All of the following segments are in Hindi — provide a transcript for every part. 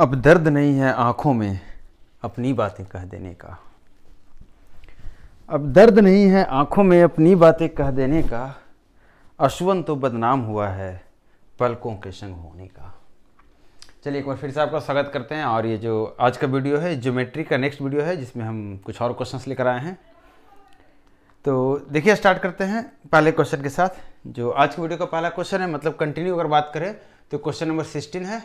अब दर्द नहीं है आंखों में अपनी बातें कह देने का अब दर्द नहीं है आंखों में अपनी बातें कह देने का अश्वन तो बदनाम हुआ है पलकों के संग होने का चलिए एक बार फिर से आपका स्वागत करते हैं और ये जो आज का वीडियो है ज्योमेट्री का नेक्स्ट वीडियो है जिसमें हम कुछ और क्वेश्चंस लेकर आए हैं तो देखिए स्टार्ट करते हैं पहले क्वेश्चन के साथ जो आज के वीडियो का पहला क्वेश्चन है मतलब कंटिन्यू अगर बात करें तो क्वेश्चन नंबर सिक्सटीन है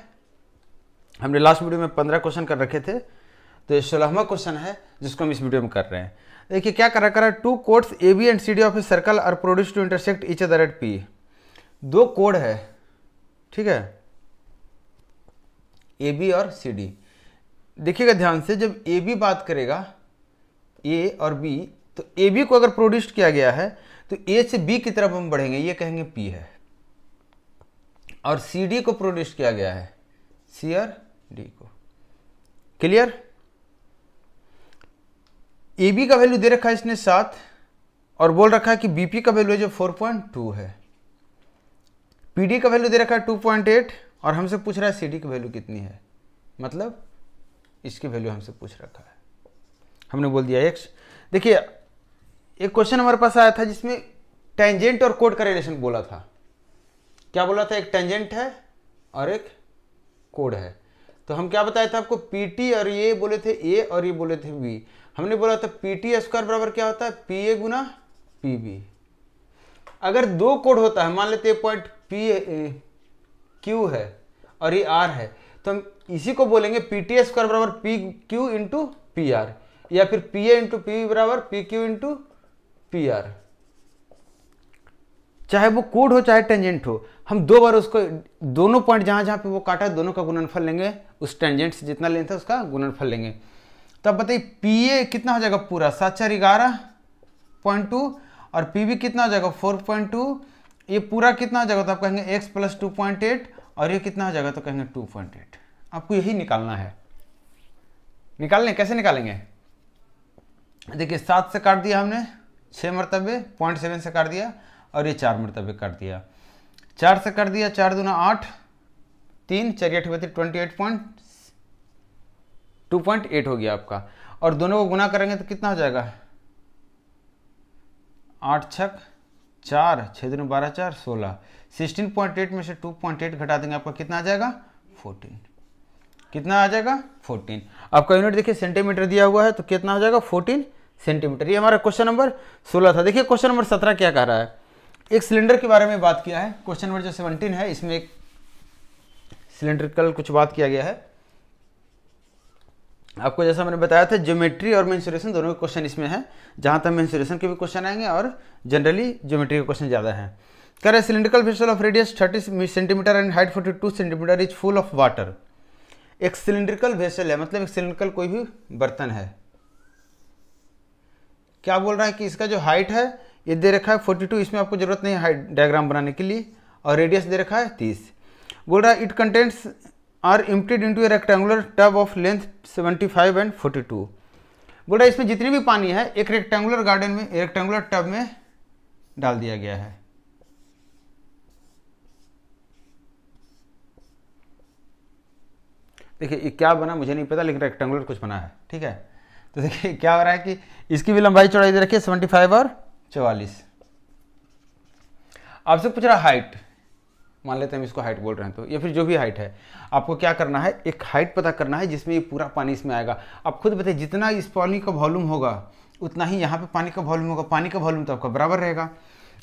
हमने लास्ट वीडियो में पंद्रह क्वेश्चन कर रखे थे तो ये सोलहवा क्वेश्चन है जिसको हम इस वीडियो में कर रहे हैं देखिए क्या करा करा two chords A B and C D of a circle are produced to intersect each other at P दो कोड है ठीक है ए बी और सी डी देखिएगा ध्यान से जब ए बी बात करेगा ए और बी तो ए बी को अगर प्रोड्यूस किया गया है तो ए से बी की तरफ हम बढ़ेंगे ये कहेंगे पी है और सी डी को प्रोड्यूस किया गया है सी और डी को क्लियर ए बी का वैल्यू दे रखा है इसने सात और बोल रखा है कि बीपी का वैल्यू जो फोर पॉइंट टू है पीडी का वैल्यू दे रखा है टू पॉइंट एट और हमसे पूछ रहा है सीडी की वैल्यू कितनी है मतलब इसकी वैल्यू हमसे पूछ रखा है हमने बोल दिया एक्स देखिए एक क्वेश्चन हमारे पास आया था जिसमें टेंजेंट और कोड का रिलेशन बोला था क्या बोला था एक टेंजेंट है और एक कोड है तो हम क्या बताए थे आपको पी टी और ये बोले थे ए और ये बोले थे बी हमने बोला था पी टी स्क्वायर बराबर क्या होता है पी ए गुना पी बी अगर दो कोड होता है मान लेते पॉइंट पी क्यू है और ये आर है तो हम इसी को बोलेंगे पी टी स्क्वायर बराबर P Q into P R या फिर पी ए इंटू पी बराबर P Q into P R चाहे वो कोड हो चाहे टेंजेंट हो हम दो बार उसको दोनों पॉइंट जहाँ जहाँ पे वो काटा है दोनों का गुणनफल लेंगे उस टेंजेंट से जितना लेंथ है उसका गुणनफल लेंगे तो अब बताइए पी ए कितना हो जाएगा पूरा सात चार ग्यारह पॉइंट टू और पी बी कितना हो जाएगा फोर पॉइंट टू ये पूरा कितना हो जाएगा तो आप कहेंगे x plus two point eight और ये कितना हो जाएगा तो कहेंगे टू पॉइंट एट आपको यही निकालना है निकाल लें कैसे निकालेंगे देखिए सात से काट दिया हमने छः मरतबे पॉइंट सेवन से काट दिया और ये चार मरतबे कर दिया चार से कर दिया चार दूना आठ तीन चरिए twenty eight point two point eight हो गया आपका और दोनों को गुना करेंगे तो कितना हो जाएगा आठ छक चार छः दिन बारह चार सोलह सिक्सटीन पॉइंट एट में से टू पॉइंट एट घटा देंगे आपका कितना आ जाएगा फोर्टीन कितना आ जाएगा फोर्टीन आपका यूनिट देखिए सेंटीमीटर दिया हुआ है तो कितना हो जाएगा फोर्टीन सेंटीमीटर ये हमारा क्वेश्चन नंबर सोलह था देखिए क्वेश्चन नंबर सत्रह क्या कह रहा है एक सिलेंडर के बारे में बात किया है क्वेश्चन नंबर जो सेवनटीन है इसमें एक सिलेंड्रिकल कुछ बात किया गया है आपको जैसा मैंने बताया था ज्योमेट्री और मेंसुरेशन दोनों के क्वेश्चन इसमें हैं जहां तक मेंसुरेशन के भी क्वेश्चन आएंगे और जनरली ज्योमेट्री के क्वेश्चन ज़्यादा है कह रहे cylindrical vessel of radius thirty centimetre and height forty two centimetre is full of water एक सिलेंड्रिकल वेसल है मतलब एक सिलेंड्रिकल कोई भी बर्तन है क्या बोल रहा है कि इसका जो हाइट है ये दे रखा है 42 इसमें आपको ज़रूरत नहीं है डायग्राम बनाने के लिए और रेडियस दे रखा है 30 बोल रहा है it contents are emptied into a rectangular tub of length 75 and 42 बोल रहा है इसमें जितनी भी पानी है एक रेक्टेंगुलर गार्डन में रेक्टेंगुलर टब में डाल दिया गया है देखिए ये क्या बना मुझे नहीं पता लेकिन रेक्टेंगुलर कुछ बना है ठीक है तो देखिए क्या हो रहा है कि इसकी भी लंबाई चौड़ाई दे रखी है सेवेंटी फाइव और चवालीस आपसे पूछ रहा हाइट मान लेते हैं हम इसको हाइट बोल रहे हैं तो या फिर जो भी हाइट है आपको क्या करना है एक हाइट पता करना है जिसमें ये पूरा पानी इसमें आएगा आप खुद बताइए जितना इस पानी का वॉल्यूम होगा उतना ही यहाँ पे पानी का वॉल्यूम होगा पानी का वॉल्यूम तो आपका बराबर रहेगा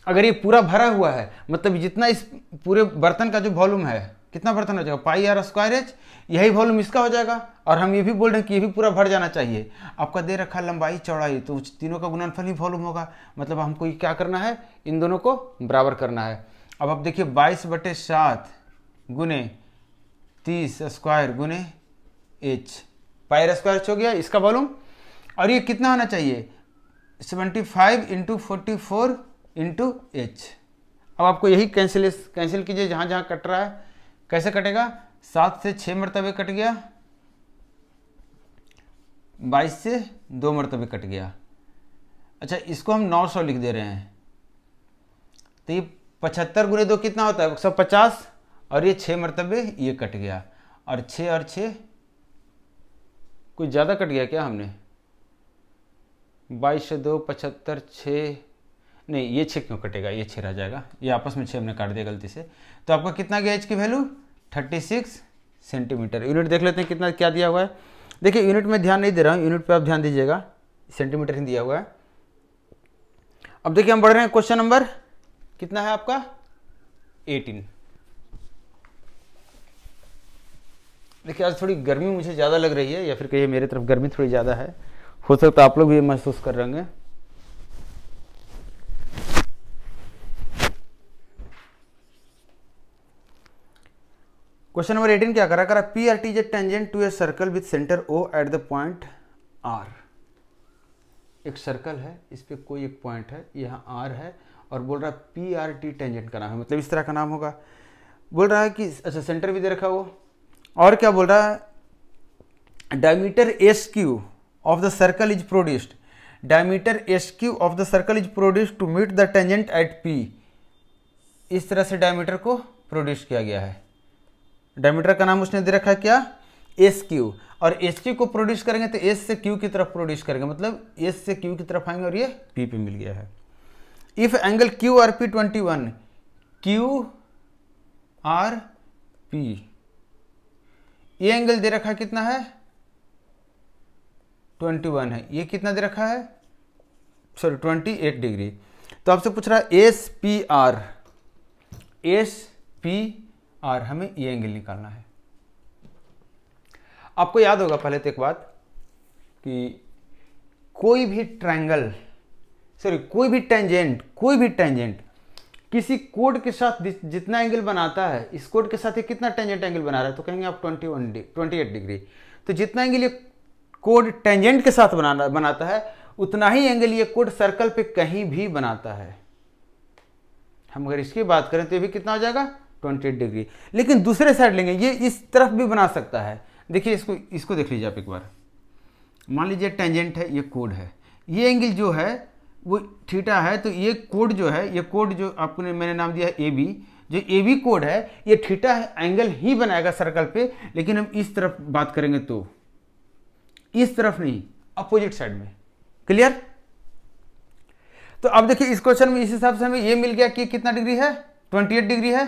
अगर ये पूरा भरा हुआ है मतलब जितना इस पूरे बर्तन का जो वॉल्यूम है कितना बर्तन हो जाएगा पाई आर स्क्वायर एच यही वॉल्यूम इसका हो जाएगा और हम ये भी बोल रहे हैं कि ये भी पूरा भर जाना चाहिए आपका दे रखा लंबाई चौड़ाई तो उस तीनों का गुणनफल ही वॉल्यूम होगा मतलब हमको ये क्या करना है इन दोनों को बराबर करना है अब आप देखिए बाईस बटे सात गुने तीस स्क्वायर गुने h pi r square h हो गया इसका वॉल्यूम और ये कितना होना चाहिए seventy five into forty four into h अब आपको यही कैंसिल कैंसिल कीजिए जहाँ जहाँ कट रहा है कैसे कटेगा सात से छः मरतबे कट गया बाईस से दो मरतबे कट गया अच्छा इसको हम नौ सौ लिख दे रहे हैं तो ये पचहत्तर गुने दो कितना होता है एक सौ पचास और ये छः मरतबे ये कट गया और छः और छः कुछ ज़्यादा कट गया क्या हमने बाईस से दो पचहत्तर छः नहीं ये छः क्यों कटेगा ये छः रह जाएगा ये आपस में छः हमने काट दिया गलती से तो आपका कितना गया एच की value thirty six centimetre unit देख लेते हैं कितना क्या दिया हुआ है देखिए यूनिट में ध्यान नहीं दे रहा हूँ यूनिट पर आप ध्यान दीजिएगा सेंटीमीटर ही दिया हुआ है अब देखिए हम बढ़ रहे हैं क्वेश्चन नंबर कितना है आपका एटीन देखिए आज थोड़ी गर्मी मुझे ज़्यादा लग रही है या फिर कहिए मेरी तरफ गर्मी थोड़ी ज़्यादा है हो सकता आप लोग भी महसूस कर रहे हैं क्वेश्चन नंबर एटीन क्या करा करा P R T is a tangent to a circle with centre O at the point R एक सर्कल है इस पर कोई एक पॉइंट है यहाँ आर है और बोल रहा है पी आर टी टेंजेंट का नाम है मतलब इस तरह का नाम होगा बोल रहा है कि अच्छा सेंटर भी दे रखा वो और क्या बोल रहा है diameter S Q of the circle is produced diameter S Q of the circle is produced to meet the tangent at P इस तरह से डायमीटर को प्रोड्यूस किया गया है डायमीटर का नाम उसने दे रखा है क्या एस क्यू और एस क्यू को प्रोड्यूस करेंगे तो एस से क्यू की तरफ प्रोड्यूस करेंगे मतलब एस से क्यू की तरफ आएंगे और ये पी पे मिल गया है if angle Q R P twenty one Q R P ये एंगल दे रखा है कितना है ट्वेंटी वन है ये कितना दे रखा है सॉरी ट्वेंटी एट डिग्री तो आपसे पूछ रहा है S P R S P और हमें ये एंगल निकालना है आपको याद होगा पहले तो एक बात कि कोई भी ट्रायंगल सॉरी कोई भी टेंजेंट कोई भी टेंजेंट किसी कोड के साथ जितना एंगल बनाता है इस कोड के साथ ये कितना टेंजेंट एंगल बना रहा है तो कहेंगे आप twenty one twenty eight degree तो जितना एंगल ये कोड टेंजेंट के साथ बनाना बनाता है उतना ही एंगल ये कोड सर्कल पे कहीं भी बनाता है हम अगर इसकी बात करें तो ये भी कितना हो जाएगा ट्वेंटी डिग्री लेकिन दूसरे साइड लेंगे ये इस तरफ भी बना सकता है देखिए इसको इसको देख लीजिए आप एक बार मान लीजिए टेंजेंट है ये कोड है ये एंगल जो है वो थीटा है तो ये कोड जो है ये कोड जो आपने मैंने नाम दिया है ए बी जो ए बी कोड है ये थीटा एंगल ही बनाएगा सर्कल पे लेकिन हम इस तरफ बात करेंगे तो इस तरफ नहीं अपोजिट साइड में क्लियर तो अब देखिए इस क्वेश्चन में इस हिसाब से हमें ये मिल गया कि कितना डिग्री है 28 डिग्री है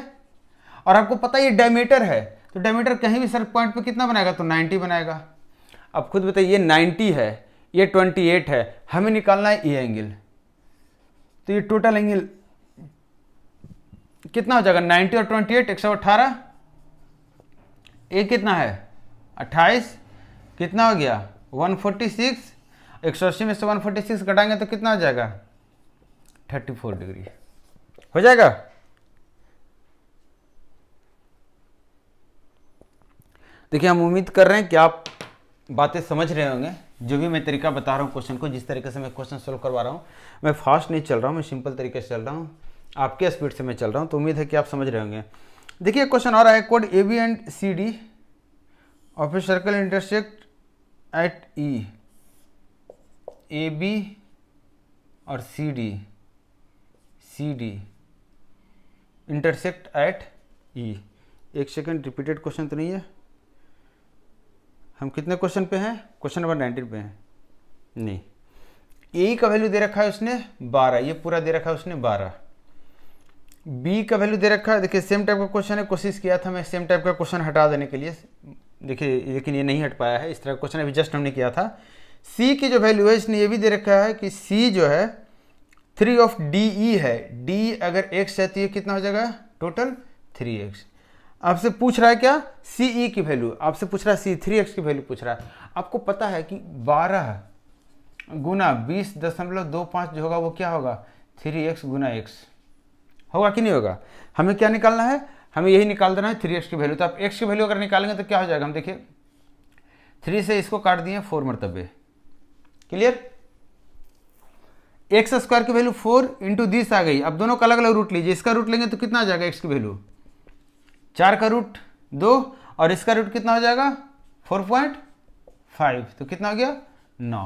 और आपको पता ये डायमीटर है तो डायमीटर कहीं भी सर पॉइंट पे कितना बनाएगा तो 90 बनाएगा अब खुद बताइए ये 90 है ये 28 है हमें निकालना है ये एंगल तो ये टोटल एंगल कितना हो जाएगा 90 और 28 अट्ठारह ये कितना है 28 कितना हो गया 146 अस्सी में से 146 कटाएंगे तो कितना हो जाएगा 34 डिग्री हो जाएगा देखिए हम उम्मीद कर रहे हैं कि आप बातें समझ रहे होंगे जो भी मैं तरीका बता रहा हूँ क्वेश्चन को जिस तरीके से मैं क्वेश्चन सोल्व करवा रहा हूँ मैं फास्ट नहीं चल रहा हूँ मैं सिंपल तरीके से चल रहा हूँ आपके स्पीड से मैं चल रहा हूँ तो उम्मीद है कि आप समझ रहे होंगे देखिए क्वेश्चन आ रहा है कोड A B and C D of a circle intersect at E A B और C D C D intersect at E एक सेकेंड रिपीटेड क्वेश्चन तो नहीं है हम कितने क्वेश्चन पे हैं क्वेश्चन नंबर नाइनटीन पे हैं नहीं ए का वैल्यू दे रखा है उसने बारह ये पूरा दे रखा है उसने बारह बी का वैल्यू दे रखा है देखिए सेम टाइप का क्वेश्चन है कोशिश किया था मैं सेम टाइप का क्वेश्चन हटा देने के लिए देखिए लेकिन ये नहीं हट पाया है इस तरह का क्वेश्चन अभी जस्ट हमने किया था सी की जो वैल्यू है इसने ये भी दे रखा है कि सी जो है थ्री ऑफ डी ई है डी अगर एक्स है तो ये कितना हो जाएगा टोटल थ्री एक्स आपसे पूछ रहा है क्या सी ई e की वैल्यू आपसे पूछ रहा है सी थ्री एक्स की वैल्यू पूछ रहा है आपको पता है कि बारह गुना बीस दशमलव दो पाँच जो होगा वो क्या होगा थ्री एक्स गुना एक्स होगा कि नहीं होगा हमें क्या निकालना है हमें यही निकाल देना है थ्री एक्स की वैल्यू तो आप एक्स की वैल्यू अगर निकालेंगे तो क्या हो जाएगा हम देखिए थ्री से इसको काट दिए फोर मरतबे क्लियर एक्स स्क्वायर की वैल्यू फोर इंटू दिस आ गई अब दोनों का अलग अलग रूट लीजिए इसका रूट लेंगे तो कितना आ जाएगा एक्स की वैल्यू चार का रूट दो और इसका रूट कितना हो जाएगा फोर पॉइंट फाइव तो कितना हो गया नौ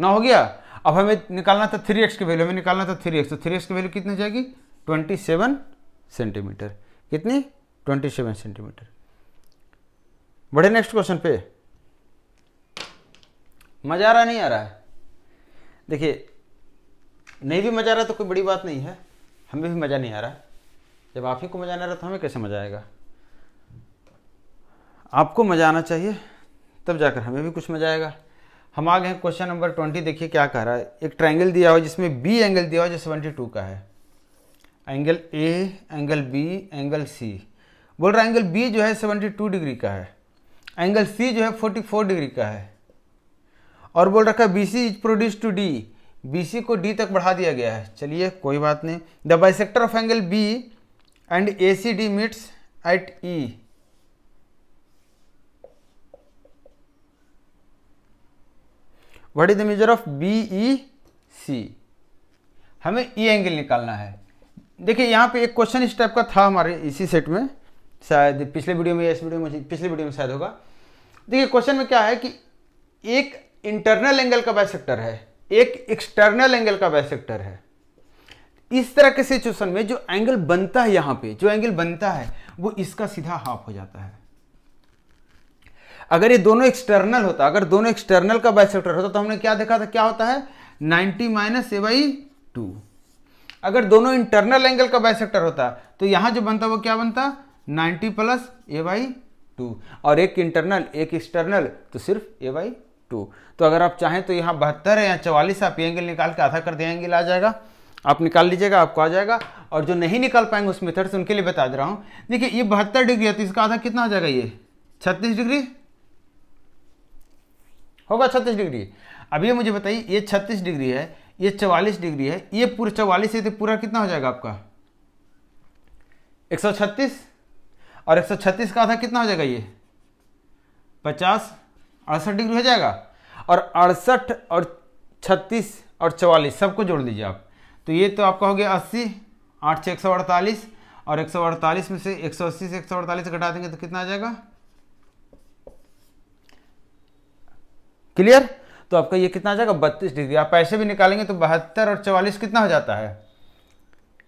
नौ हो गया अब हमें निकालना था थ्री एक्स की वैल्यू हमें निकालना था थ्री एक्स तो थ्री एक्स की वैल्यू कितनी जाएगी ट्वेंटी सेवन सेंटीमीटर कितनी ट्वेंटी सेवन सेंटीमीटर बढ़े नेक्स्ट क्वेश्चन पे मज़ा आ रहा नहीं आ रहा है देखिए नहीं भी मज़ा आ रहा तो कोई बड़ी बात नहीं है हमें भी मज़ा नहीं आ रहा जब आप ही को मजा नहीं रहा तो हमें कैसे मजा आएगा आपको मजा आना चाहिए तब जाकर हमें भी कुछ मजा आएगा हम आ गए हैं क्वेश्चन नंबर ट्वेंटी देखिए क्या कह रहा है एक ट्रायंगल दिया हुआ जिसमें बी एंगल दिया हुआ जो सेवेंटी टू का है angle A angle B angle C बोल रहा है एंगल बी जो है सेवेंटी टू डिग्री का है एंगल सी जो है फोर्टी फोर डिग्री का है और बोल रखा है B C is produce to D B C को डी तक बढ़ा दिया गया है चलिए कोई बात नहीं the sector of angle B and ACD meets at E. What is the measure of BEC? हमें ई e एंगल निकालना है देखिए यहाँ पे एक क्वेश्चन इस टाइप का था हमारे इसी सेट में शायद पिछले वीडियो में या इस वीडियो में पिछले वीडियो में शायद होगा देखिए क्वेश्चन में क्या है कि एक इंटरनल एंगल का बाइसेक्टर है एक एक्सटर्नल एंगल का बाइसेक्टर है इस तरह के सिचुएशन में जो एंगल बनता है यहां पे जो एंगल बनता है वो इसका सीधा हाफ हो जाता है अगर ये दोनों एक्सटर्नल होता अगर दोनों एक्सटर्नल का बाइसेक्टर होता तो हमने क्या देखा था क्या होता है 90 माइनस ए बाई टू अगर दोनों इंटरनल एंगल का बाइसेक्टर होता तो यहां जो बनता वो क्या बनता 90 प्लस ए बाई टू और एक इंटरनल एक एक्सटर्नल तो सिर्फ ए बाई टू तो अगर आप चाहें तो यहां बहत्तर या चौवालीस आप एंगल निकाल के आधा कर दिया एंगल आ जाएगा आप निकाल लीजिएगा आपको आ जाएगा और जो नहीं निकाल पाएंगे उस मेथड से उनके लिए बता दे रहा हूँ देखिए ये बहत्तर डिग्री है तो इसका आधा कितना हो जाएगा ये छत्तीस डिग्री होगा छत्तीस डिग्री अब ये मुझे बताइए ये छत्तीस डिग्री है ये चवालीस डिग्री है ये पूरा चवालीस है तो पूरा कितना हो जाएगा आपका एक सौ छत्तीस और एक सौ छत्तीस का आधा कितना हो जाएगा ये पचास अड़सठ डिग्री हो जाएगा और अड़सठ और छत्तीस और चवालीस सबको जोड़ दीजिए आप तो ये तो आपका हो गया अस्सी आठ छः एक सौ अड़तालीस और एक सौ अड़तालीस में से एक सौ अस्सी से एक सौ अड़तालीस घटा देंगे तो कितना आ जाएगा क्लियर तो आपका ये कितना आ जाएगा बत्तीस डिग्री आप ऐसे भी निकालेंगे तो बहत्तर और चवालीस कितना हो जाता है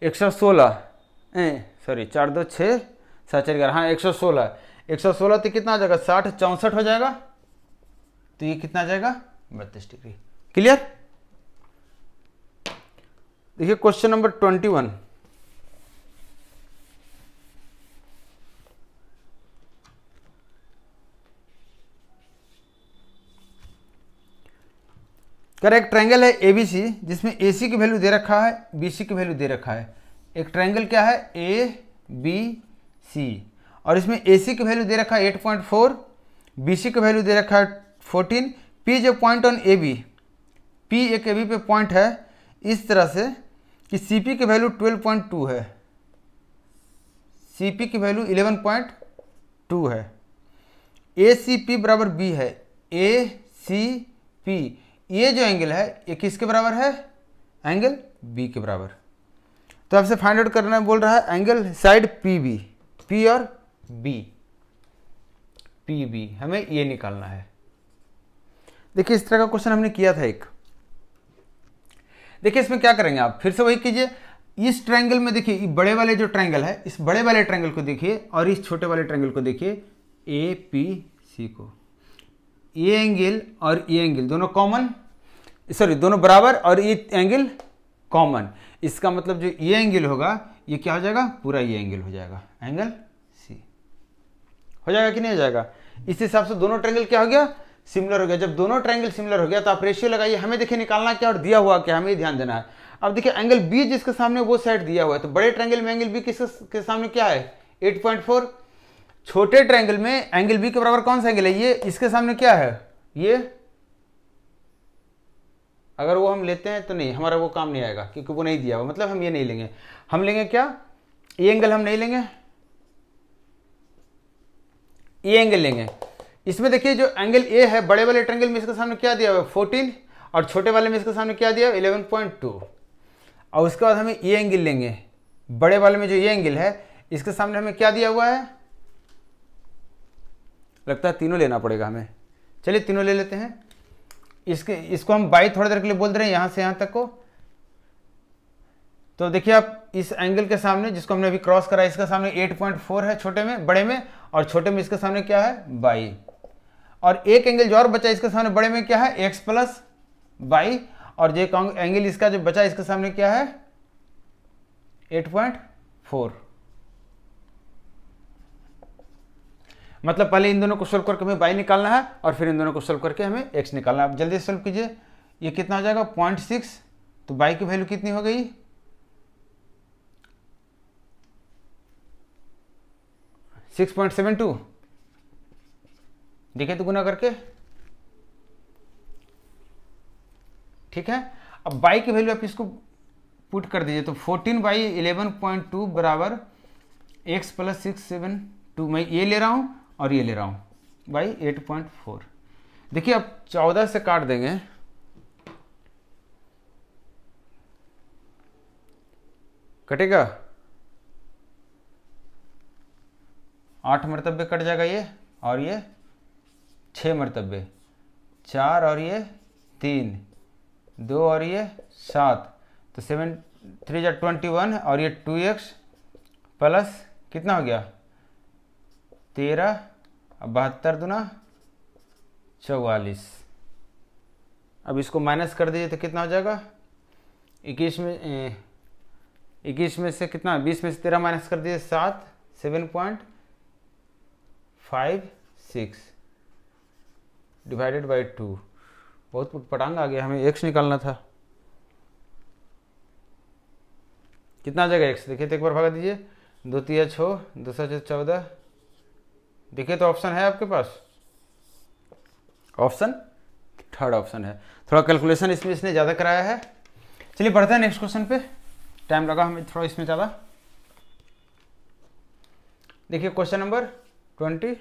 एक सौ सोलह सॉरी चार दो छः सात चार ग्यारह हाँ एक सौ सोलह एक सौ सोलह तो कितना आ जाएगा साठ चौंसठ हो जाएगा तो ये कितना आ जाएगा बत्तीस डिग्री क्लियर देखिए क्वेश्चन नंबर ट्वेंटी वन एक ट्रायंगल है एबीसी जिसमें एसी की वैल्यू दे रखा है बीसी की वैल्यू दे रखा है एक ट्रायंगल क्या है ए बी सी और इसमें एसी की वैल्यू दे रखा है eight point four B C की वैल्यू दे रखा है फोर्टीन पी जो point on A B P एक ए बी पे पॉइंट है इस तरह से कि सी पी की वैल्यू ट्वेल्व पॉइंट टू है सी पी की वैल्यू इलेवन पॉइंट टू है ए सी पी बराबर बी है ए सी पी ये जो एंगल है ये किसके बराबर है एंगल बी के बराबर तो आपसे फाइंड आउट करना बोल रहा है angle side P B P और बी पी बी हमें ये निकालना है देखिए इस तरह का क्वेश्चन हमने किया था एक देखिए इसमें क्या करेंगे आप फिर से वही कीजिए इस ट्रायंगल में देखिए बड़े वाले जो ट्रायंगल है इस बड़े वाले ट्रायंगल को देखिए और इस छोटे वाले ट्रायंगल को देखिए ए पी सी को ये एंगल और ये e एंगल दोनों कॉमन सॉरी दोनों बराबर और ये एंगल कॉमन इसका मतलब जो ये e एंगल होगा ये क्या हो जाएगा पूरा ये e एंगल हो जाएगा एंगल सी हो जाएगा कि नहीं हो जाएगा इस हिसाब से दोनों ट्रेंगल क्या हो गया सिमिलर हो गया जब दोनों ट्राइंगल सिमिलर हो गया तो आप रेशियो लगाइए हमें देखिए निकालना क्या और दिया हुआ क्या हमें ध्यान देना है अब देखिए एंगल बी जिसके सामने वो साइड दिया हुआ है तो बड़े ट्रैंगल में एंगल बी किसके सामने क्या है 8.4 छोटे ट्रैंगल में एंगल बी के बराबर कौन सा एंगल है ये इसके सामने क्या है ये अगर वो हम लेते हैं तो नहीं हमारा वो काम नहीं आएगा क्योंकि वो नहीं दिया हुआ मतलब हम ये नहीं लेंगे हम लेंगे क्या ये एंगल हम नहीं लेंगे ये एंगल लेंगे इसमें देखिए जो एंगल ए है बड़े वाले ट्रेंगल में इसके सामने क्या दिया हुआ है फोर्टीन और छोटे वाले में इसके सामने क्या दिया इलेवन पॉइंट टू और उसके बाद हमें ये एंगल लेंगे बड़े वाले में जो ये एंगल है इसके सामने हमें क्या दिया हुआ है लगता है तीनों लेना पड़ेगा हमें चलिए तीनों ले लेते हैं इसके इसको हम बाई थोड़ी देर के लिए बोल दे रहे हैं यहाँ से यहाँ तक को तो देखिए आप इस एंगल के सामने जिसको हमने अभी क्रॉस करा इसके सामने 8.4 है छोटे में बड़े में और छोटे में इसके सामने क्या है बाई और एक एंगल जो और बचा इसके सामने बड़े में क्या है एक्स प्लस बाई और ये एंगल इसका जो बचा इसके सामने क्या है एट पॉइंट फोर मतलब पहले इन दोनों को सोल्व करके हमें बाई निकालना है और फिर इन दोनों को सोल्व करके हमें एक्स निकालना है आप जल्दी सोल्व कीजिए ये कितना हो जाएगा पॉइंट सिक्स तो बाई की वैल्यू कितनी हो गई सिक्स पॉइंट सेवन टू देखे तो गुना करके ठीक है अब बाई की वैल्यू आप इसको पुट कर दीजिए तो fourteen by eleven point two बराबर x plus six seven two मैं ये ले रहा हूँ और ये ले रहा हूँ बाई एट पॉइंट फोर देखिए अब चौदह से काट देंगे कटेगा आठ मरतबे कट जाएगा ये और ये छः मरतबे चार और ये तीन दो और ये सात तो सेवन थ्री जार ट्वेंटी वन और ये टू एक्स प्लस कितना हो गया तेरह बहत्तर दुना चौवालीस अब इसको माइनस कर दीजिए तो कितना हो जाएगा इक्कीस में इक्कीस में से कितना बीस में से तेरह माइनस कर दीजिए सात seven point five six divided by two बहुत पटांग आ गया हमें एक्स निकालना था कितना आ जाएगा एक्स देखिए तो एक बार भागा दीजिए दो तीया छः दूसरा छः चौदह देखिए तो ऑप्शन है आपके पास ऑप्शन थर्ड ऑप्शन है थोड़ा कैलकुलेशन इसमें इसने ज़्यादा कराया है चलिए बढ़ते हैं नेक्स्ट क्वेश्चन पे टाइम लगा हमें थोड़ा इसमें ज़्यादा देखिए क्वेश्चन नंबर ट्वेंटी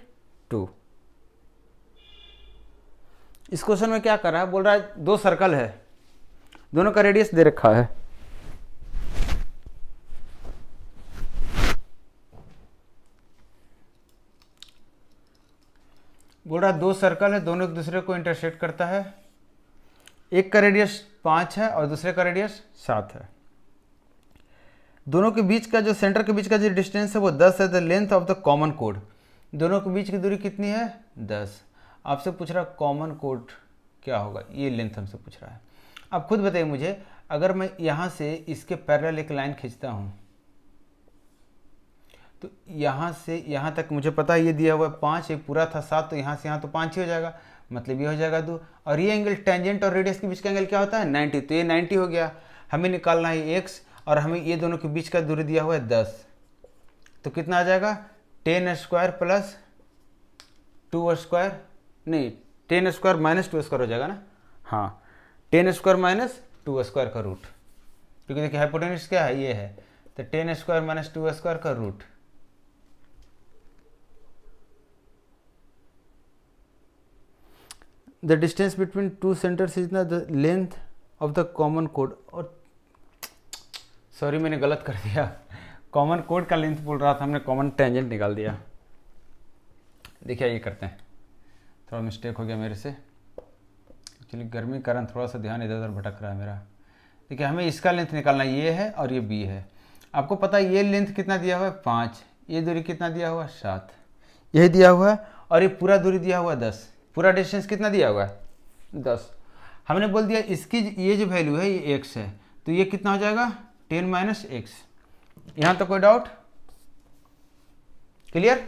टू इस क्वेश्चन में क्या कर रहा है बोल रहा है दो सर्कल है दोनों का रेडियस दे रखा है बोल रहा है दो सर्कल है दोनों एक दूसरे को इंटरसेक्ट करता है एक का रेडियस पांच है और दूसरे का रेडियस सात है दोनों के बीच का जो सेंटर के बीच का जो डिस्टेंस है वो दस है the length of the common कोड दोनों के बीच की दूरी कितनी है दस आपसे पूछ रहा कॉमन कोड क्या होगा ये लेंथ हमसे पूछ रहा है अब खुद बताइए मुझे अगर मैं यहाँ से इसके पैरेलल एक लाइन खींचता हूँ तो यहाँ से यहाँ तक मुझे पता है ये दिया हुआ है पाँच एक पूरा था सात तो यहाँ से यहाँ तो पाँच ही हो जाएगा मतलब ये हो जाएगा दो और ये एंगल टेंजेंट और रेडियस के बीच का एंगल क्या होता है नाइन्टी तो ये नाइन्टी हो गया हमें निकालना है एक्स और हमें ये दोनों के बीच का दूरी दिया हुआ है दस तो कितना आ जाएगा ten square plus two square नहीं ten square minus two square हो जाएगा ना हाँ ten square minus two square का रूट क्योंकि देखिए हाइपोटेनस क्या है ये है तो ten square minus two square का root the distance between two centres is ना the length of the common कोड और सॉरी मैंने गलत कर दिया कॉमन कोड का लेंथ बोल रहा था हमने कॉमन टेंजेंट निकाल दिया देखिए ये करते हैं थोड़ा मिस्टेक हो गया मेरे से एक्चुअली गर्मी कारण थोड़ा सा ध्यान इधर उधर भटक रहा है मेरा देखिए हमें इसका लेंथ निकालना ये है और ये बी है आपको पता है ये लेंथ कितना दिया हुआ है पाँच ये दूरी कितना दिया हुआ है सात यही दिया हुआ है और ये पूरा दूरी दिया हुआ है दस पूरा डिस्टेंस कितना दिया हुआ है दस हमने बोल दिया इसकी ये जो वैल्यू है ये एक्स है तो ये कितना हो जाएगा टेन माइनस एक्स यहाँ तो कोई डाउट क्लियर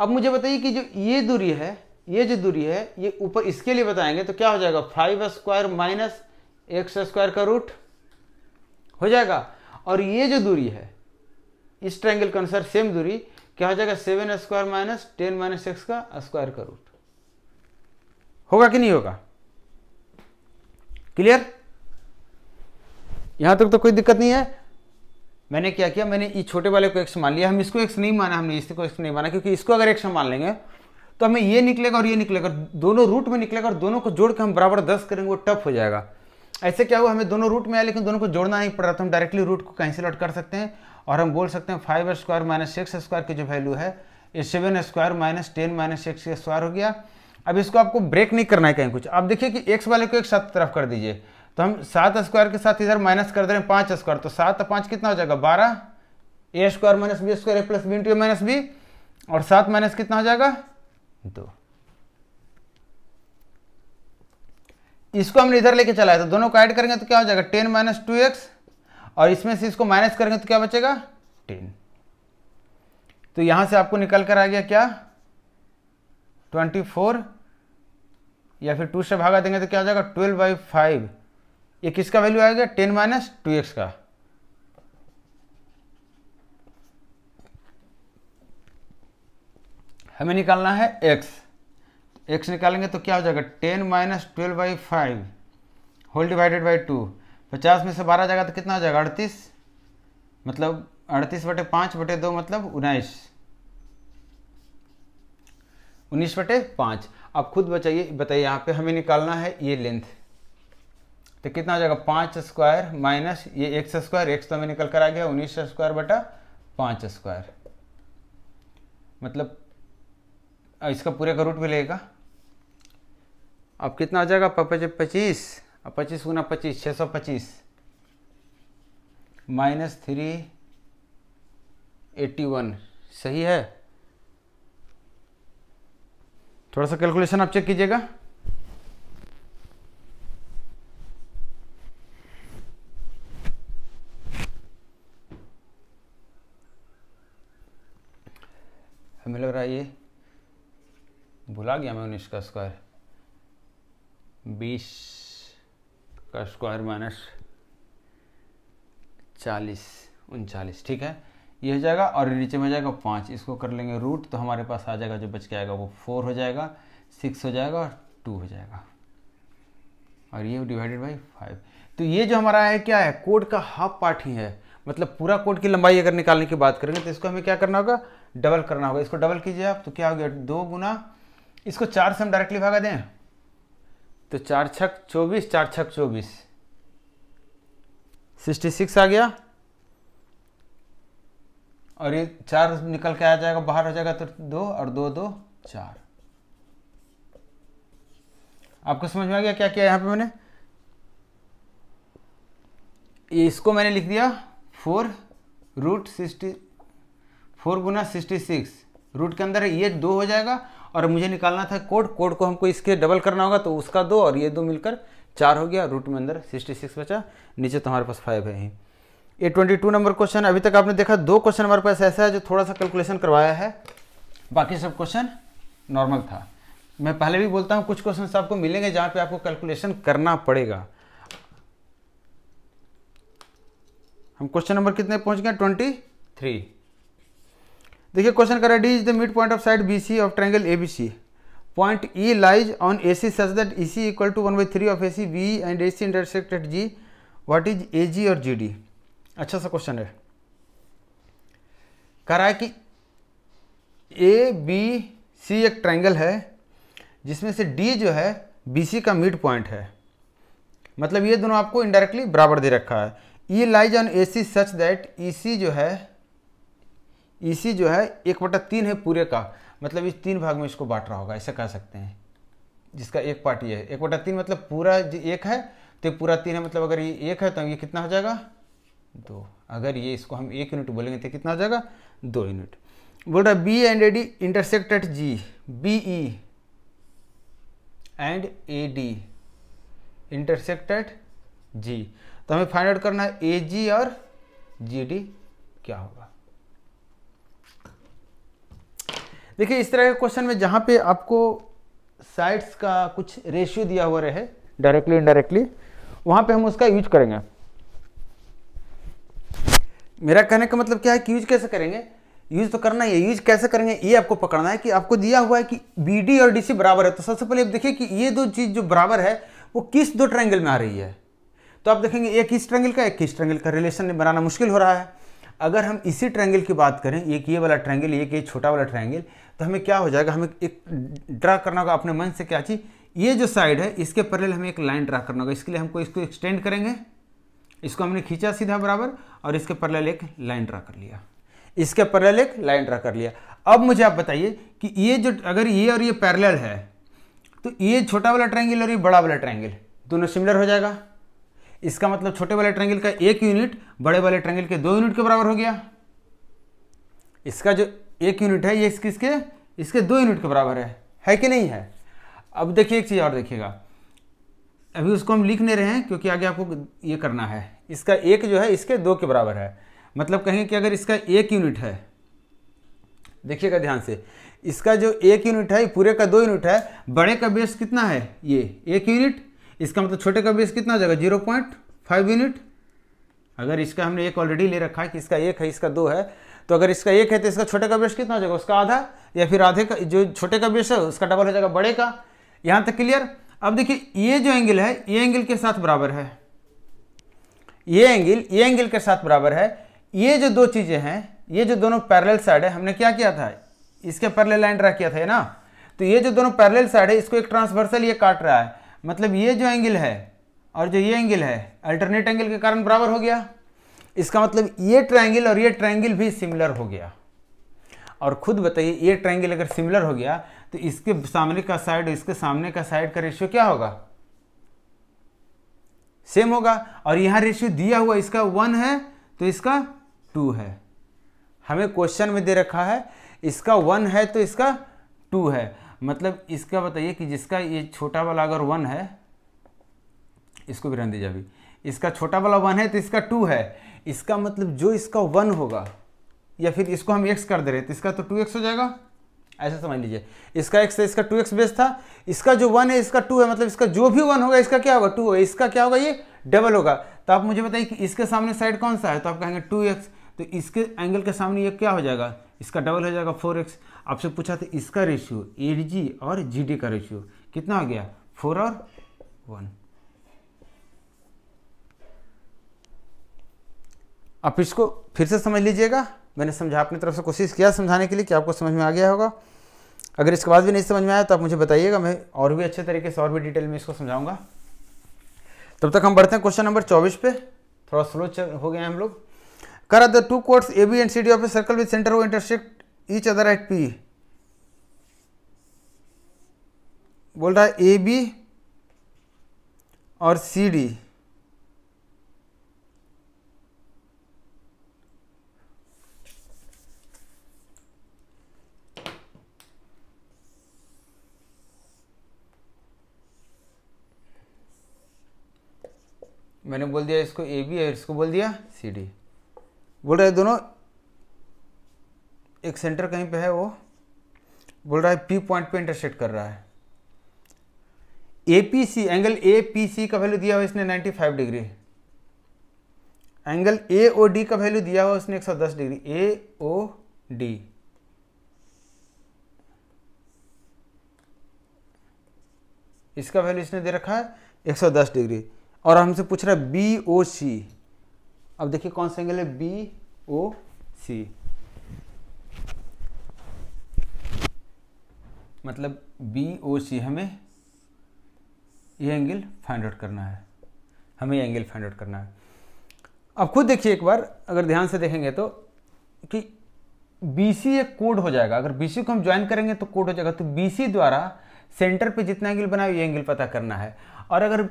अब मुझे बताइए कि जो ये दूरी है ये जो दूरी है ये ऊपर इसके लिए बताएंगे तो क्या हो जाएगा five square minus x square का रूट हो जाएगा और ये जो दूरी है इस ट्रायंगल के अनुसार सेम दूरी क्या हो जाएगा seven square minus ten minus x का स्क्वायर का रूट होगा कि नहीं होगा क्लियर यहां तक तो, तो कोई दिक्कत नहीं है मैंने क्या किया मैंने ये छोटे वाले को एक्स मान लिया हम इसको एक्स नहीं माना हमने इसको एक्स नहीं माना क्योंकि इसको अगर एक्स मान लेंगे तो हमें ये निकलेगा और ये निकलेगा दोनों रूट में निकलेगा और दोनों को जोड़ के हम बराबर दस करेंगे वो टफ हो जाएगा ऐसे क्या हुआ हमें दोनों रूट में आया लेकिन दोनों को जोड़ना नहीं पड़ रहा तो हम डायरेक्टली रूट को कैंसिल आउट कर सकते हैं और हम बोल सकते हैं five square minus six square की जो वैल्यू है ये seven square minus ten minus six square हो गया अब इसको आपको ब्रेक नहीं करना है कहीं कुछ आप देखिए कि एक्स वाले को एक साथ तरफ कर दीजिए तो हम सात स्क्वायर के साथ इधर माइनस कर दे रहे हैं पाँच स्क्वायर तो सात और पाँच कितना हो जाएगा बारह A square minus B square A plus B into minus B और सात माइनस कितना हो जाएगा दो इसको हमने इधर लेके चलाया था तो दोनों को ऐड करेंगे तो क्या हो जाएगा टेन माइनस टू एक्स और इसमें से इसको माइनस करेंगे तो क्या बचेगा टेन तो यहां से आपको निकल कर आ गया क्या ट्वेंटी फोर या फिर टू से भागा देंगे तो क्या हो जाएगा ट्वेल्व बाई फाइव ये किसका वैल्यू आएगा टेन माइनस टू एक्स का हमें निकालना है एक्स एक्स निकालेंगे तो क्या हो जाएगा ten minus twelve by five whole divided by two पचास में से बारह जाएगा तो कितना हो जाएगा अड़तीस मतलब अड़तीस बटे पाँच बटे दो मतलब उन्नीस उन्नीस बटे पाँच अब खुद बचाइए बताइए यहाँ पे हमें निकालना है ये लेंथ तो कितना हो जाएगा पाँच स्क्वायर माइनस ये एक्स स्क्वायर एक्स तो हमें निकल कर आ गया उन्नीस स्क्वायर बटा पाँच स्क्वायर मतलब इसका पूरे का रूट मिलेगा अब कितना आ जाएगा पच्चीस अब पच्चीस गुना पच्चीस छः सौ पच्चीस माइनस थ्री एट्टी वन सही है थोड़ा सा कैलकुलेशन आप चेक कीजिएगा गया मैं उन्नीस का स्क्वायर बीस का स्क्वायर माइनस चालीस उनचालीस ठीक है ये हो जाएगा और नीचे में हो जाएगा पाँच इसको कर लेंगे रूट तो हमारे पास आ जाएगा जो बच के आएगा वो फोर हो जाएगा सिक्स हो जाएगा और टू हो जाएगा और ये डिवाइडेड बाई फाइव तो ये जो हमारा है क्या है कोड का हाफ पार्ट ही है मतलब पूरा कोड की लंबाई अगर निकालने की बात करेंगे तो इसको हमें क्या करना होगा डबल करना होगा इसको डबल कीजिए आप तो क्या हो गया दो गुना इसको चार से हम डायरेक्टली भागा दें तो चार छक चौबीस चार छक चौबीस सिक्सटी सिक्स आ गया और ये चार निकल के आ जाएगा बाहर हो जाएगा तो दो और दो दो चार आपको समझ में आ गया क्या किया यहां पे मैंने इसको मैंने लिख दिया फोर रूट सिक्सटी फोर गुना सिक्सटी सिक्स रूट के अंदर ये दो हो जाएगा और मुझे निकालना था कोड कोड को हमको इसके डबल करना होगा तो उसका दो और ये दो मिलकर चार हो गया रूट में अंदर सिक्सटी सिक्स बचा नीचे तो हमारे पास फाइव है ही ये ट्वेंटी टू नंबर क्वेश्चन अभी तक आपने देखा दो क्वेश्चन हमारे पास ऐसा है जो थोड़ा सा कैलकुलेशन करवाया है बाकी सब क्वेश्चन नॉर्मल था मैं पहले भी बोलता हूँ कुछ क्वेश्चन आपको मिलेंगे जहाँ पर आपको कैलकुलेशन करना पड़ेगा हम क्वेश्चन नंबर कितने पहुँच गए ट्वेंटी थ्री देखिए क्वेश्चन कर रहा है D is the mid point of side B C of triangle A B C point E lies on A C such that E C equal to one by three of A C B and A C intersect at G what is A G और जी डी अच्छा सा क्वेश्चन है कह रहा है कि ए बी सी एक ट्राइंगल है जिसमें से डी जो है बी सी का मिड पॉइंट है मतलब ये दोनों आपको इनडायरेक्टली बराबर दे रखा है E lies on A C such that E C जो है इसी जो है एक बटा तीन है पूरे का मतलब इस तीन भाग में इसको बांट रहा होगा ऐसा कह सकते हैं जिसका एक पार्ट ये है एक बटा तीन मतलब पूरा एक है तो पूरा तीन है मतलब अगर ये एक है तो ये कितना हो जाएगा दो अगर ये इसको हम एक यूनिट बोलेंगे तो कितना हो जाएगा दो यूनिट बोल रहा B and A D intersect at G B E and A D intersect at G तो हमें फाइंड आउट करना है ए जी और जी डी क्या होगा देखिए इस तरह के क्वेश्चन में जहाँ पे आपको साइड्स का कुछ रेशियो दिया हुआ रहे डायरेक्टली इनडायरेक्टली वहाँ पे हम उसका यूज करेंगे मेरा कहने का मतलब क्या है कि यूज कैसे करेंगे यूज तो करना ही है यूज कैसे करेंगे ये आपको पकड़ना है कि आपको दिया हुआ है कि बी और डी बराबर है तो सबसे पहले आप देखिए कि ये दो चीज़ जो बराबर है वो किस दो ट्रैंगल में आ रही है तो आप देखेंगे एक इस ट्रैंगल का एक किस ट्रैंगल का रिलेशन बनाना मुश्किल हो रहा है अगर हम इसी ट्रायंगल की बात करें एक ये वाला ट्रायंगल एक ये छोटा वाला ट्रायंगल तो हमें क्या हो जाएगा हमें एक ड्रा करना होगा अपने मन से क्या चीज़ ये जो साइड है इसके पैरेलल हमें एक लाइन ड्रा करना होगा इसके लिए हमको इसको एक्सटेंड करेंगे इसको हमने खींचा सीधा बराबर और इसके पैरेलल एक लाइन ड्रा कर लिया इसके पैरेलल एक लाइन ड्रा कर लिया अब मुझे आप बताइए कि ये जो अगर ये और ये पैरेलल है तो ये छोटा वाला ट्रायंगल और ये बड़ा वाला ट्रायंगल दोनों सिमिलर हो जाएगा इसका मतलब छोटे वाले ट्रेंगल का एक यूनिट बड़े वाले ट्रेंगल के दो यूनिट के बराबर हो गया इसका जो एक यूनिट है ये इसके इसके इसके दो यूनिट के बराबर है है कि नहीं है अब देखिए एक चीज़ और देखिएगा अभी उसको हम लिख नहीं रहे हैं क्योंकि आगे आपको ये करना है इसका एक जो है इसके दो के बराबर है मतलब कहेंगे कि अगर इसका एक यूनिट है देखिएगा ध्यान से इसका जो एक यूनिट है पूरे का दो यूनिट है बड़े का बेस कितना है ये एक यूनिट इसका मतलब छोटे का बेस कितना हो जाएगा जीरो पॉइंट फाइव यूनिट अगर इसका हमने एक ऑलरेडी ले रखा है कि इसका एक है इसका दो है तो अगर इसका एक है तो इसका छोटे का बेस कितना हो जाएगा उसका आधा या फिर आधे का जो छोटे का बेस है उसका डबल हो जाएगा बड़े का यहाँ तक क्लियर अब देखिए ये जो एंगल है ये एंगल के साथ बराबर है ये एंगल ये एंगल के साथ बराबर है ये जो दो चीज़ें हैं ये जो दोनों पैरल साइड है हमने क्या किया था इसके पैरल लाइन ड्रा किया था ना तो ये जो दोनों पैरल साइड है इसको एक ट्रांसवर्सल ये काट रहा है मतलब ये जो एंगल है और जो ये एंगल है अल्टरनेट एंगल के कारण बराबर हो गया इसका मतलब ये ट्राइंगल और ये ट्राइंगल भी सिमिलर हो गया और खुद बताइए ये ट्राइंगल अगर सिमिलर हो गया तो इसके सामने का साइड और इसके सामने का साइड का रेशियो क्या होगा सेम होगा और यहां रेशियो दिया हुआ इसका वन है तो इसका टू है हमें क्वेश्चन में दे रखा है इसका वन है तो इसका टू है मतलब इसका बताइए कि जिसका ये छोटा वाला अगर वन है इसको भी रहने दीजिए अभी इसका छोटा वाला वन है तो इसका टू है इसका मतलब जो इसका वन होगा या फिर इसको हम एक्स कर दे रहे तो इसका तो टू एक्स हो जाएगा ऐसा समझ लीजिए इसका एक्स है इसका टू एक्स बेस था इसका जो वन है इसका टू है मतलब इसका जो भी वन होगा इसका क्या होगा टू होगा इसका क्या होगा ये डबल होगा तो आप मुझे बताइए कि इसके सामने साइड कौन सा है तो आप कहेंगे टू एक्स तो इसके एंगल के सामने ये क्या हो जाएगा इसका डबल हो जाएगा फोर एक्स आपसे पूछा था इसका रेशियो ए जी और जी डी का रेशियो कितना आ गया फोर और वन आप इसको फिर से समझ लीजिएगा मैंने समझा अपनी तरफ से कोशिश किया समझाने के लिए कि आपको समझ में आ गया होगा अगर इसके बाद भी नहीं समझ में आया तो आप मुझे बताइएगा मैं और भी अच्छे तरीके से और भी डिटेल में इसको समझाऊंगा तब तक हम बढ़ते हैं क्वेश्चन नंबर चौबीस पे थोड़ा स्लो हो गए हम लोग करा the two chords A B and C D of a circle with centre of intersect each other at P बोल रहा है ए बी और सी डी मैंने बोल दिया इसको ए बी और इसको बोल दिया सी डी बोल रहे दोनों एक सेंटर कहीं पे है वो बोल रहा है पी पॉइंट पे इंटरसेक्ट कर रहा है A P C angle A P C का वैल्यू दिया हुआ इसने 95 degree angle A O D का वैल्यू दिया हुआ उसने 110 डिग्री ए ओ डी इसका वैल्यू इसने दे रखा है 110 डिग्री और हमसे पूछ रहा है बी ओ सी अब देखिए कौन सा एंगल है बी ओ सी मतलब बी ओ सी हमें ये एंगल फाइंड आउट करना है हमें ये एंगल फाइंड आउट करना है अब खुद देखिए एक बार अगर ध्यान से देखेंगे तो कि बी सी एक कोड हो जाएगा अगर बी सी को हम ज्वाइन करेंगे तो कोड हो जाएगा तो बी सी द्वारा सेंटर पे जितना एंगल बना ये एंगल पता करना है और अगर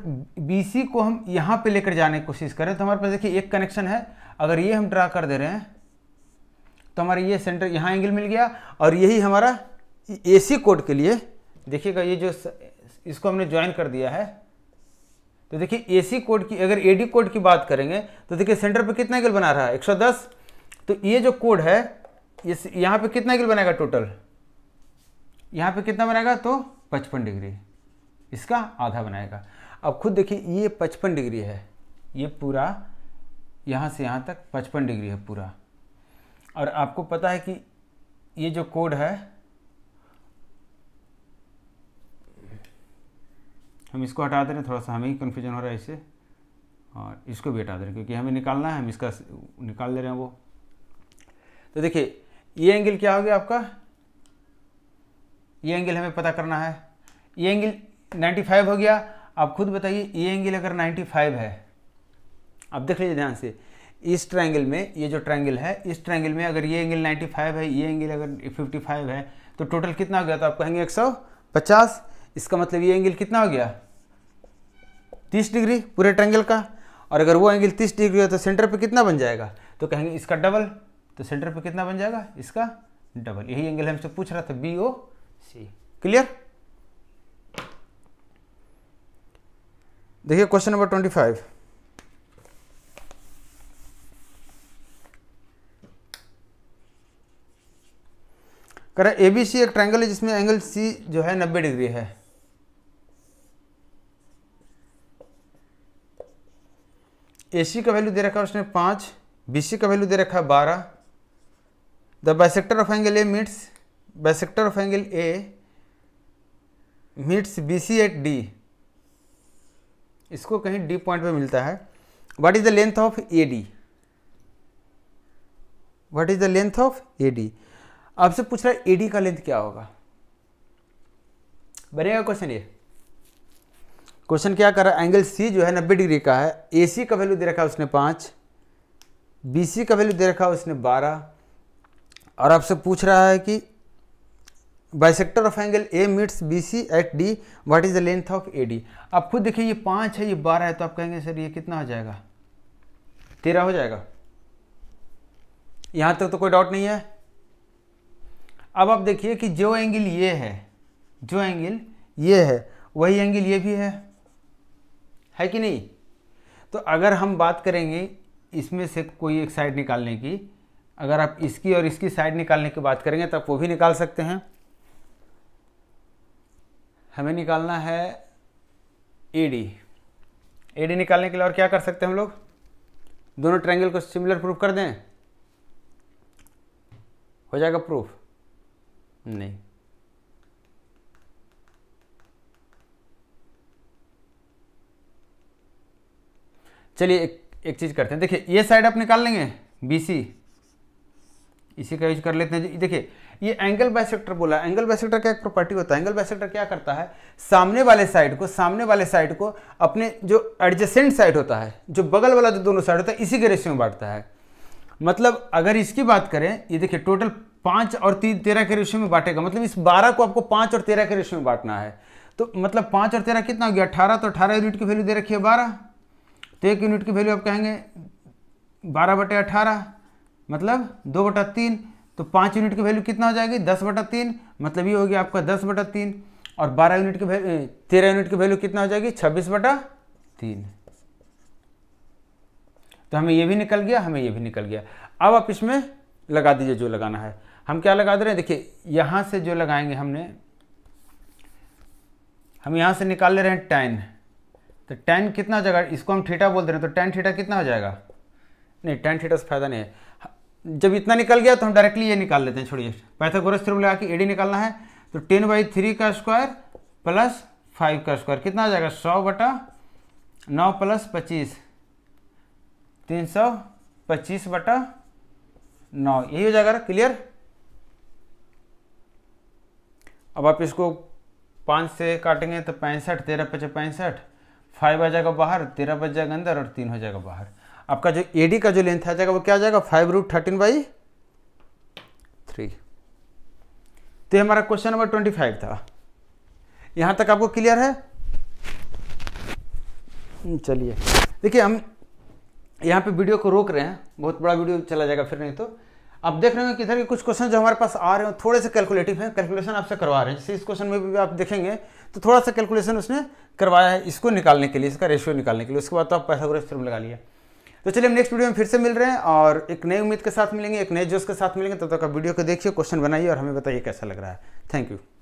बी सी को हम यहाँ पे लेकर जाने की कोशिश करें तो हमारे पास देखिए एक कनेक्शन है अगर ये हम ड्रा कर दे रहे हैं तो हमारा ये सेंटर यहाँ एंगल मिल गया और यही हमारा एसी कोड के लिए देखिएगा ये जो इसको हमने ज्वाइन कर दिया है तो देखिए एसी कोड की अगर एडी कोड की बात करेंगे तो देखिए सेंटर पर कितना एंगल बना रहा है 110 तो ये जो कोड है इस यहाँ पे कितना एंगल बनाएगा टोटल यहाँ पे कितना बनाएगा तो 55 डिग्री इसका आधा बनाएगा अब खुद देखिए ये 55 डिग्री है ये पूरा यहाँ से यहाँ तक 55 डिग्री है पूरा और आपको पता है कि ये जो कोड है हम इसको हटा दे रहे हैं थोड़ा सा हमें ही कन्फ्यूजन हो रहा है इससे और इसको भी हटा दे रहे हैं क्योंकि हमें निकालना है हम इसका निकाल दे रहे हैं वो तो देखिए ये एंगल क्या हो गया आपका ये एंगल हमें पता करना है ये एंगल 95 हो गया आप खुद बताइए ये एंगल अगर 95 है आप देख लीजिए ध्यान से इस ट्राइंगल में ये जो ट्राइंगल है इस ट्राइंगल में अगर ये एंगल 95 है ये एंगल अगर 55 है तो टोटल कितना हो गया तो आप कहेंगे पचास इसका मतलब ये एंगल कितना हो गया तीस डिग्री पूरे ट्रेंगल का और अगर वो एंगल तीस डिग्री हो तो सेंटर पर कितना बन जाएगा तो कहेंगे इसका डबल तो सेंटर पर कितना बन जाएगा इसका डबल यही एंगल हमसे पूछ रहा था बी ओ सी क्लियर देखिए क्वेश्चन नंबर ट्वेंटी फाइव करें एबीसी एक ट्रायंगल है जिसमें एंगल सी जो है नब्बे डिग्री है ए सी का वैल्यू दे रखा है उसने पाँच बी सी का वैल्यू दे रखा है बारह the bisector of angle A meets bisector of angle A meets B C at D इसको कहीं डी पॉइंट पे मिलता है what is the length of A D what is the length of A D आपसे पूछ रहा है ए डी का लेंथ क्या होगा बनेगा क्वेश्चन ये क्वेश्चन क्या कर रहा है एंगल सी जो है नब्बे डिग्री का है ए सी का वैल्यू दे रखा है उसने पाँच बी सी का वैल्यू दे रखा है उसने बारह और आपसे पूछ रहा है कि bisector of angle A meets B C at D what is the length of A D आप खुद देखिए ये पाँच है ये बारह है तो आप कहेंगे सर ये कितना हो जाएगा तेरह हो जाएगा यहाँ तक तो कोई डाउट नहीं है अब आप देखिए कि जो एंगल ये है जो एंगल ये है वही एंगल ये भी है है कि नहीं तो अगर हम बात करेंगे इसमें से कोई एक साइड निकालने की अगर आप इसकी और इसकी साइड निकालने की बात करेंगे तो आप वो भी निकाल सकते हैं हमें निकालना है ए डी ए डी निकालने के लिए और क्या कर सकते हैं हम लोग दोनों ट्रायंगल को सिमिलर प्रूफ कर दें हो जाएगा प्रूफ नहीं चलिए एक एक चीज़ करते हैं देखिए ये साइड आप निकाल लेंगे बी सी इसी का यूज कर लेते हैं देखिए ये एंगल बाइसेक्टर बोला एंगल बाइसेक्टर का एक प्रॉपर्टी होता है एंगल बाइसेक्टर क्या करता है सामने वाले साइड को सामने वाले साइड को अपने जो एडजेसेंट साइड होता है जो बगल वाला जो दोनों साइड होता है इसी के रेशियो में बांटता है मतलब अगर इसकी बात करें ये देखिए टोटल पाँच और तीन तेरह के रेशियो में बांटेगा मतलब इस बारह को आपको पाँच और तेरह के रेशियो में बांटना है तो मतलब पाँच और तेरह कितना हो गया अठारह तो अठारह यूनिट की वैल्यू दे रखी है बारह तो एक यूनिट की वैल्यू आप कहेंगे बारह बटे अठारह मतलब दो बटा तीन तो पाँच यूनिट की वैल्यू कितना हो जाएगी दस बटा तीन मतलब ये हो गया आपका दस बटा तीन और बारह यूनिट की वैल्यू तेरह यूनिट की वैल्यू कितना हो जाएगी छब्बीस बटा तीन तो हमें ये भी निकल गया हमें ये भी निकल गया अब आप इसमें लगा दीजिए जो लगाना है हम क्या लगा दे रहे हैं देखिए यहाँ से जो लगाएंगे हमने हम यहाँ से निकाल ले रहे हैं टेन तो टेन कितना हो जाएगा इसको हम थीटा बोल दे रहे हैं तो टेन थीटा कितना हो जाएगा नहीं टेन थीटा से फायदा नहीं है जब इतना निकल गया तो हम डायरेक्टली ये निकाल लेते हैं छोड़िए पैथागोरस थ्रम लगा के एडी निकालना है तो टेन बाई थ्री का स्क्वायर प्लस फाइव का स्क्वायर कितना हो जाएगा सौ बटा नौ प्लस पच्चीस तीन सौ पच्चीस बटा नौ यही हो जाएगा क्लियर अब आप इसको पाँच से काटेंगे तो पैंसठ तेरह पचास पैंसठ फाइव आ जाएगा बाहर तेरह बज जाएगा अंदर और तीन हो जाएगा बाहर आपका जो ए का जो लेंथ आ जाएगा वो क्या आ जाएगा five root thirteen by three तो ये हमारा क्वेश्चन नंबर ट्वेंटी फाइव था यहाँ तक आपको क्लियर है हम्म, चलिए देखिए हम यहाँ पे वीडियो को रोक रहे हैं बहुत बड़ा वीडियो चला जाएगा फिर नहीं तो आप देख रहे हो कि इधर के कुछ क्वेश्चन जो हमारे पास आ रहे हैं थोड़े से कैलकुलेटिव हैं कैलकुलेशन आपसे करवा रहे हैं जैसे इस क्वेश्चन में भी आप देखेंगे तो थोड़ा सा कैलकुलेशन उसने करवाया है इसको निकालने के लिए इसका रेशियो निकालने के लिए उसके बाद तो आप पैथागोरस थ्योरम लगा लिया तो चलिए हम नेक्स्ट वीडियो में फिर से मिल रहे हैं और एक नई उम्मीद के साथ मिलेंगे एक नए जोश के साथ मिलेंगे तब तो तक आप वीडियो को देखिए क्वेश्चन बनाइए और हमें बताइए कैसा लग रहा है थैंक यू